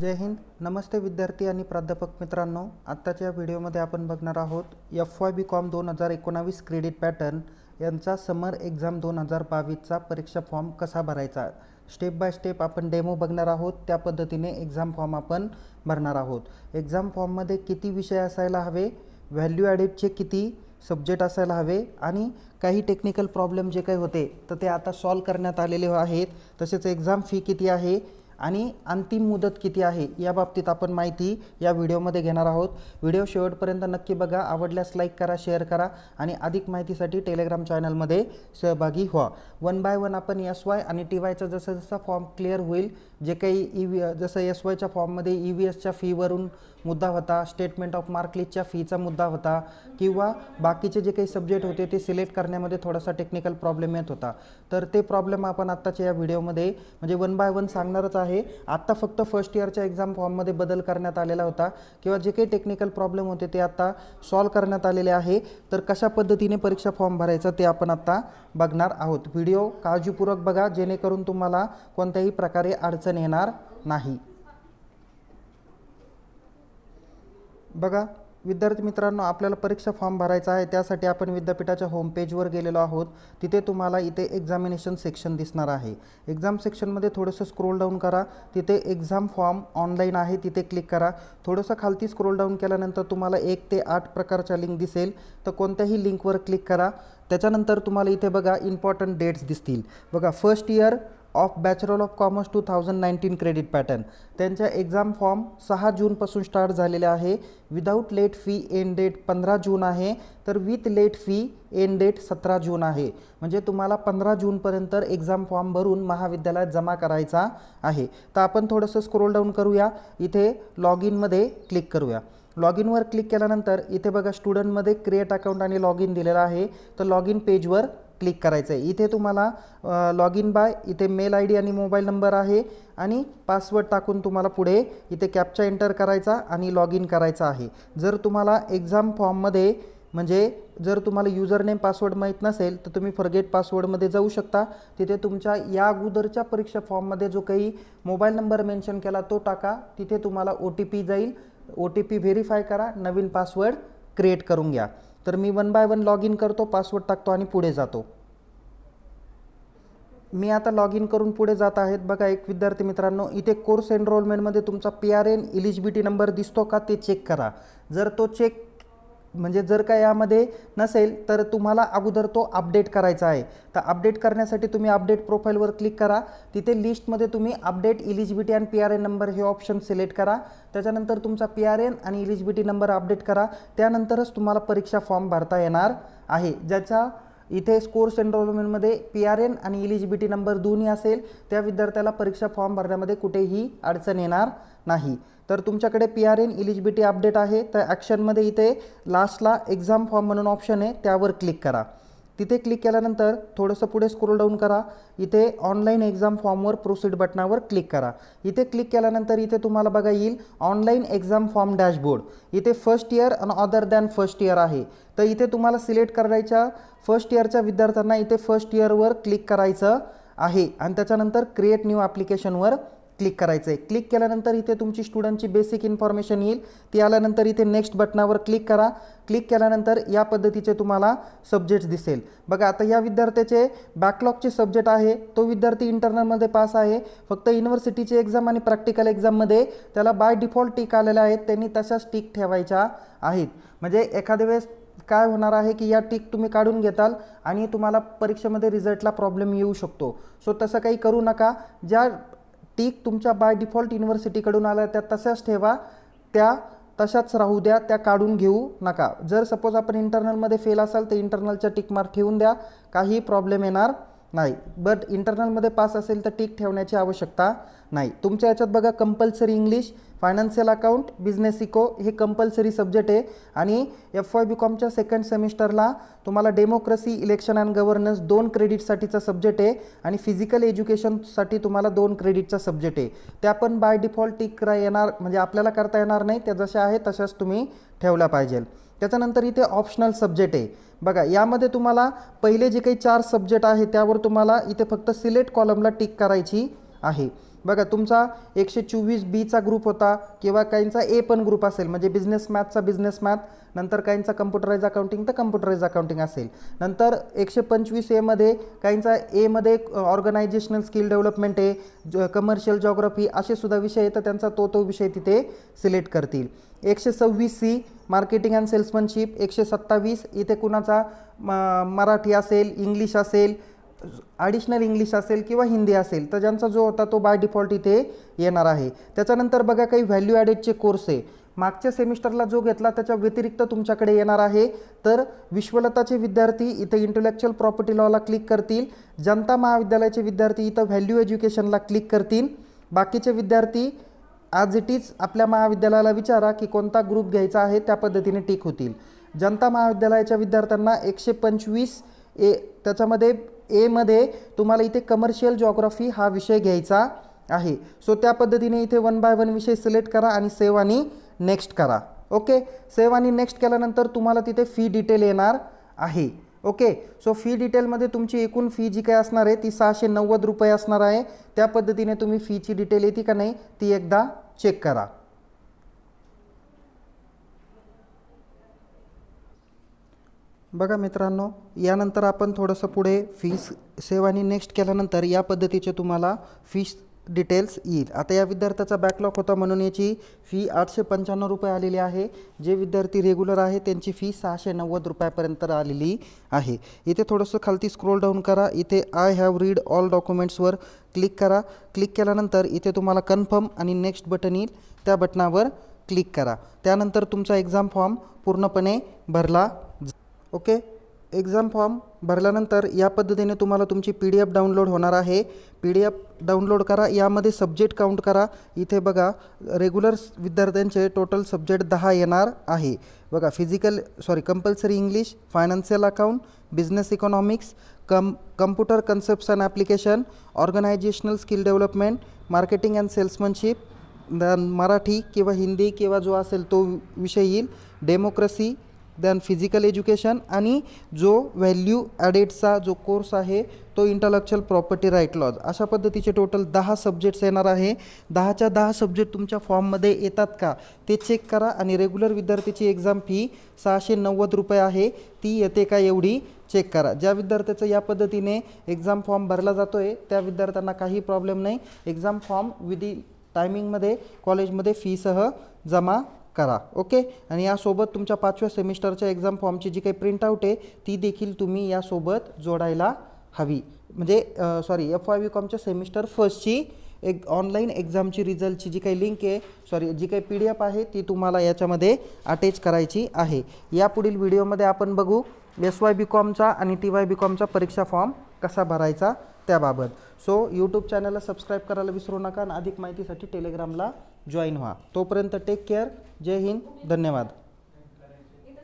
जय हिंद नमस्ते विद्यार्थी आणि प्राध्यापक मित्रांनो आत्ताच्या व्हिडिओमध्ये आपण बघणार आहोत एफ वाय बी कॉम दोन हजार एकोणावीस क्रेडिट पॅटर्न यांचा समर एक्झाम दोन हजार बावीसचा परीक्षा फॉर्म कसा भरायचा स्टेप बाय स्टेप आपण डेमो बघणार आहोत त्या पद्धतीने एक्झाम फॉर्म आपण भरणार आहोत एक्झाम फॉर्ममध्ये किती विषय असायला हवे व्हॅल्यू ॲडिटचे किती सब्जेक्ट असायला हवे आणि काही टेक्निकल प्रॉब्लेम जे काही होते तर ते आता सॉल्व करण्यात आलेले आहेत तसेच एक्झाम फी किती आहे आणि अंतिम मुदत किती आहे या बाबतीत आपण माहिती या व्हिडिओमध्ये घेणार आहोत व्हिडिओ शेवटपर्यंत नक्की बघा आवडल्यास लाईक करा शेअर करा आणि अधिक माहितीसाठी टेलिग्राम चॅनलमध्ये सहभागी व्हा वन बाय वन आपण एस वाय आणि टी वायचा जसं जसा फॉर्म क्लिअर होईल जे काही ई e व्ही जसं एस वायच्या फॉर्ममध्ये ई e व्ही एसच्या फीवरून मुद्दा होता स्टेटमेंट ऑफ मार्कलिस्टच्या फीचा मुद्दा होता किंवा बाकीचे जे काही सब्जेक्ट होते ते सिलेक्ट करण्यामध्ये थोडासा टेक्निकल प्रॉब्लेम येत होता तर ते प्रॉब्लेम आपण आत्ताच्या या व्हिडिओमध्ये म्हणजे वन बाय वन सांगणारच आहे आत्ता फक्त फर्स्ट इयरच्या एक्झाम फॉर्ममध्ये बदल करण्यात आलेला होता किंवा जे काही टेक्निकल प्रॉब्लेम होते ते आत्ता सॉल्व करण्यात आलेले आहे तर कशा पद्धतीने परीक्षा फॉर्म भरायचा ते आपण आत्ता बघणार आहोत व्हिडिओ काळजीपूर्वक बघा जेणेकरून तुम्हाला कोणत्याही प्रकारे अडचण येणार नाही बघा विद्यार्थी मित्रांनो आपल्याला परीक्षा फॉर्म भरायचा आहे त्यासाठी आपण विद्यापीठाच्या होमपेजवर गेलेलो आहोत तिथे तुम्हाला इथे एक्झामिनेशन सेक्शन दिसणार आहे एक्झाम सेक्शनमध्ये थोडंसं स्क्रोल डाऊन करा तिथे एक्झाम फॉर्म ऑनलाईन आहे तिथे क्लिक करा थोडंसं खालती स्क्रोल डाऊन केल्यानंतर तुम्हाला एक ते आठ प्रकारच्या लिंक दिसेल तर कोणत्याही लिंकवर क्लिक करा त्याच्यानंतर तुम्हाला इथे बघा इम्पॉर्टंट डेट्स दिसतील बघा first year of bachelor of commerce two thousand nineteen credit pattern त्यांच्या एक्झाम फॉर्म सहा जूनपासून स्टार्ट झालेले आहे without late fee end date पंधरा जून आहे तर with late fee end date सतरा जून आहे म्हणजे तुम्हाला पंधरा जूनपर्यंत एक्झाम फॉर्म भरून महाविद्यालयात जमा करायचा आहे तर आपण थोडंसं स्क्रोल डाऊन करूया इथे लॉग इनमध्ये क्लिक करूया लॉग इनवर क्लिक केल्यानंतर इथे बघा स्टुडंटमध्ये क्रिएट अकाउंट आणि लॉग इन दिलेलं आहे तर लॉग इन पेजवर क्लिक करायचं आहे इथे तुम्हाला लॉग इन बाय इथे मेल आय डी आणि मोबाईल नंबर आहे आणि पासवर्ड टाकून तुम्हाला पुढे इथे कॅपचा एंटर करायचा आणि लॉग इन करायचा आहे जर तुम्हाला एक्झाम फॉर्ममध्ये म्हणजे जर तुम्हाला युजरनेम पासवर्ड माहीत नसेल तर तुम्ही फरगेट पासवर्डमध्ये जाऊ शकता तिथे तुमच्या या अगोदरच्या परीक्षा फॉर्ममध्ये जो काही मोबाईल नंबर मेन्शन केला तो टाका तिथे तुम्हाला ओ टी पी जाईल ओ टी पी व्हेरीफाय करा नवीन पासवर्ड क्रिएट करून घ्या तर मी one by one log in करतो पासवर्ड टाकतो आणि पुढे जातो मी आता लॉग इन करून पुढे जात आहेत बघा एक विद्यार्थी मित्रांनो इथे कोर्स एनरोलमेंटमध्ये तुमचा P R N eligibility number दिसतो का ते चेक करा जर तो चेक म्हणजे जर का यामध्ये नसेल तर तुम्हाला अगोदर तो अपडेट करायचा आहे तर अपडेट करण्यासाठी तुम्ही अपडेट प्रोफाईलवर क्लिक करा तिथे लिस्टमध्ये तुम्ही update eligibility and P R N number हे ऑप्शन सिलेक्ट करा त्याच्यानंतर तुमचा पी आर एन आणि इलिजिबिलिटी नंबर अपडेट करा त्यानंतरच तुम्हाला परीक्षा फॉर्म भरता येणार आहे ज्याचा इथे स्कोर्स एनरोलमेंटमध्ये पी आर एन आणि इलिजिबिलिटी नंबर दोन्ही असेल त्या विद्यार्थ्याला परीक्षा फॉर्म भरण्यामध्ये कुठेही अडचण येणार नाही तर तुमच्याकडे P R N eligibility update आहे तर ॲक्शनमध्ये इथे लास्टला एक्झाम फॉर्म म्हणून ऑप्शन आहे त्यावर क्लिक करा तिथे क्लिक केल्यानंतर थोडंसं पुढे स्क्रोल डाऊन करा इथे ऑनलाईन एक्झाम फॉर्मवर प्रोसीड बटनावर क्लिक करा इथे क्लिक केल्यानंतर इथे तुम्हाला बघा येईल ऑनलाईन एक्झाम फॉर्म डॅशबोर्ड इथे first year and other than first year आहे तर इथे तुम्हाला सिलेक्ट करायच्या फर्स्ट इयरच्या विद्यार्थ्यांना इथे फर्स्ट इयरवर क्लिक करायचं आहे आणि त्याच्यानंतर क्रिएट न्यू ॲप्लिकेशनवर क्लिक करायचं आहे क्लिक केल्यानंतर इथे तुमची स्टुडंटची बेसिक इन्फॉर्मेशन येईल ती आल्यानंतर इथे नेक्स्ट बटनावर क्लिक करा क्लिक केल्यानंतर या पद्धतीचे तुम्हाला सब्जेक्ट्स दिसेल बघा आता या विद्यार्थ्याचे बॅकलॉगचे सब्जेक्ट आहे तो विद्यार्थी इंटरनलमध्ये पास आहे फक्त युनिव्हर्सिटीचे एक्झाम आणि प्रॅक्टिकल एक्झाममध्ये त्याला बाय डिफॉल्ट टीक आलेल्या आहेत त्यांनी तशाच टीक ठेवायच्या आहेत म्हणजे एखाद्या वेळेस काय होणार आहे की या टीक तुम्ही काढून घेताल आणि तुम्हाला परीक्षेमध्ये रिझल्टला प्रॉब्लेम येऊ शकतो सो तसं काही करू नका ज्या टीक तुमच्या बाय डिफॉल्ट युनिव्हर्सिटीकडून आल्या त्या तशाच ठेवा त्या तशाच राहू द्या त्या काढून घेऊ नका जर सपोज आपण इंटरनलमध्ये फेल असाल तर इंटरनलच्या टिकमार्क ठेवून द्या काही प्रॉब्लेम येणार नाही बट इंटरनलमध्ये पास असेल तर टिक ठेवण्याची आवश्यकता नाही तुमच्या याच्यात बघा compulsory English financial account business eco हे कंपल्सरी सब्जेक्ट आहे आणि एफ वाय बी कॉमच्या सेकंड सेमिस्टरला तुम्हाला डेमोक्रेसी इलेक्शन अँड गव्हर्नन्स दोन क्रेडिटसाठीचा सब्जेक्ट आहे आणि फिजिकल एज्युकेशनसाठी तुम्हाला दोन क्रेडिटचा सब्जेक्ट आहे त्या पण बाय डिफॉल्ट टिक करा येणार म्हणजे आपल्याला करता येणार नाही त्या जशा आहे तशाच तुम्ही ठेवल्या पाहिजेल त्याच्यानंतर इथे ऑप्शनल सब्जेक्ट आहे बघा यामध्ये तुम्हाला पहिले जे काही चार सब्जेक्ट आहे त्यावर तुम्हाला इथे फक्त सिलेक्ट कॉलमला टिक करायची आहे बघा तुमचा एकशे चोवीस बीचा ग्रुप होता किंवा काहींचा ए पण ग्रुप असेल म्हणजे बिझनेस मॅथचा बिझनेस मॅथ नंतर काहींचा कम्प्युटराईज अकाउंटिंग तर कम्प्युटराईज अकाउंटिंग असेल नंतर एकशे पंचवीस एमध्ये काहींचा एमध्ये ऑर्गनायझेशनल स्किल डेव्हलपमेंट आहे ज कमर्शियल जॉग्रफी असे सुद्धा विषय आहे तर त्यांचा तो तो विषय तिथे सिलेक्ट करतील एकशे सव्वीस सी मार्केटिंग अँड सेल्समनशिप एकशे सत्तावीस इथे कुणाचा मराठी असेल इंग्लिश असेल ॲडिशनल इंग्लिश असेल किंवा हिंदी असेल तर ज्यांचा जो होता तो बाय डिफॉल्ट इथे येणार आहे त्याच्यानंतर बघा काही व्हॅल्यू ॲडेडचे कोर्स आहे मागच्या सेमिस्टरला जो घेतला त्याच्या व्यतिरिक्त तुमच्याकडे येणार आहे तर विश्वलताचे विद्यार्थी इथं इंटलेक्च्युअल प्रॉपर्टी लॉला क्लिक करतील जनता महाविद्यालयाचे विद्यार्थी इथं व्हॅल्यू एज्युकेशनला क्लिक करतील बाकीचे विद्यार्थी आज इट इज आपल्या महाविद्यालयाला विचारा की कोणता ग्रुप घ्यायचा आहे त्या पद्धतीने टिक होतील जनता महाविद्यालयाच्या विद्यार्थ्यांना एकशे पंचवीस ए त्याच्यामध्ये एमध्ये तुम्हाला इथे कमर्शियल जॉग्राफी हा विषय घ्यायचा आहे सो त्या पद्धतीने इथे वन बाय वन विषय सिलेक्ट करा आणि सेव्ह आणि नेक्स्ट करा ओके सेव आणि नेक्स्ट केल्यानंतर तुम्हाला तिथे फी डिटेल येणार आहे ओके सो फी डिटेलमध्ये तुमची एकूण फी जी काय असणार आहे ती सहाशे नव्वद रुपये असणार आहे त्या पद्धतीने तुम्ही फीची डिटेल येते का नाही ती एकदा चेक करा बघा मित्रांनो यानंतर आपण थोडंसं पुढे फीस सेव आणि नेक्स्ट केल्यानंतर या पद्धतीचे तुम्हाला फीस डिटेल्स येईल आता या विद्यार्थ्याचा बॅकलॉग होता म्हणून याची फी आठशे पंच्याण्णव रुपये आलेली आहे जे विद्यार्थी रेग्युलर आहे त्यांची फी सहाशे नव्वद रुपयापर्यंत आलेली आहे इथे थोडंसं खालती स्क्रोल डाऊन करा इथे आय हॅव रीड ऑल डॉक्युमेंट्सवर क्लिक करा क्लिक केल्यानंतर इथे तुम्हाला कन्फर्म आणि नेक्स्ट बटन येईल त्या बटनावर क्लिक करा त्यानंतर तुमचा एक्झाम फॉर्म पूर्णपणे भरला ओके एक्झाम फॉर्म भरल्यानंतर या पद्धतीने तुम्हाला तुमची पी डी एफ डाउनलोड होणार आहे पी डी एफ डाउनलोड करा यामध्ये सब्जेक्ट काउंट करा इथे बघा रेग्युलर विद्यार्थ्यांचे टोटल सब्जेक्ट दहा येणार आहे बघा physical sorry compulsory English financial account business economics cum computer concept and application organisational skill development marketing and salesmanship Marathi किंवा हिंदी किंवा जो असेल तो विषय येईल डेमोक्रेसी दॅन फिजिकल एज्युकेशन आणि जो व्हॅल्यू ॲडेडचा जो कोर्स आहे तो इंटलेक्च्युअल प्रॉपर्टी राईट लॉज अशा पद्धतीचे टोटल दहा सब्जेक्ट्स येणार आहे दहाच्या दहा सब्जेक्ट तुमच्या फॉर्ममध्ये येतात का ते चेक करा आणि रेग्युलर विद्यार्थ्याची एक्झाम फी सहाशे नव्वद रुपये आहे ती येते का एवढी चेक करा ज्या विद्यार्थ्याचं या पद्धतीने एक्झाम फॉर्म भरला जातो आहे त्या विद्यार्थ्यांना काही प्रॉब्लेम नाही एक्झाम फॉर्म विदी टायमिंगमध्ये कॉलेजमध्ये फीसह जमा करा ओके आणि यासोबत तुमच्या पाचव्या सेमिस्टरच्या एक्झाम फॉर्मची जी काही प्रिंटआउट आहे ती देखील तुम्ही यासोबत जोडायला हवी म्हणजे सॉरी एफ आय व्ही कॉमच्या सेमिस्टर फर्स्टची एक ऑनलाईन एक्झामची रिझल्टची जी काही लिंक आहे सॉरी जी काही पी डी एफ आहे ती तुम्हाला याच्यामध्ये अटॅच करायची आहे यापुढील व्हिडिओमध्ये आपण बघू एस वाय बी कॉमचा आणि टी वाय बी कॉमचा परीक्षा फॉर्म कसा भरायचा त्याबाबत सो यूट्यूब चॅनलला सबस्क्राईब करायला विसरू नका आणि अधिक माहितीसाठी टेलिग्रामला जॉईन व्हा तोपर्यंत टेक केअर जय हिंद धन्यवाद